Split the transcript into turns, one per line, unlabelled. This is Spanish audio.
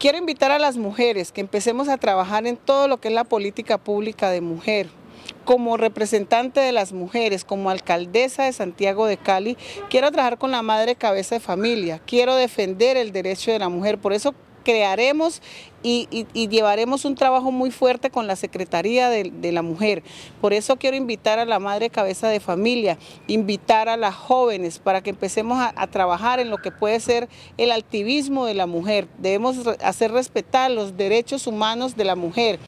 Quiero invitar a las mujeres que empecemos a trabajar en todo lo que es la política pública de mujer, como representante de las mujeres, como alcaldesa de Santiago de Cali, quiero trabajar con la madre cabeza de familia, quiero defender el derecho de la mujer, por eso crearemos y, llevaremos un trabajo muy fuerte con la Secretaría de, la Mujer. Por eso quiero invitar a la madre cabeza de familia, invitar a las jóvenes para que empecemos a, a trabajar en lo que puede ser el activismo de la mujer. Debemos hacer respetar los derechos humanos de la mujer.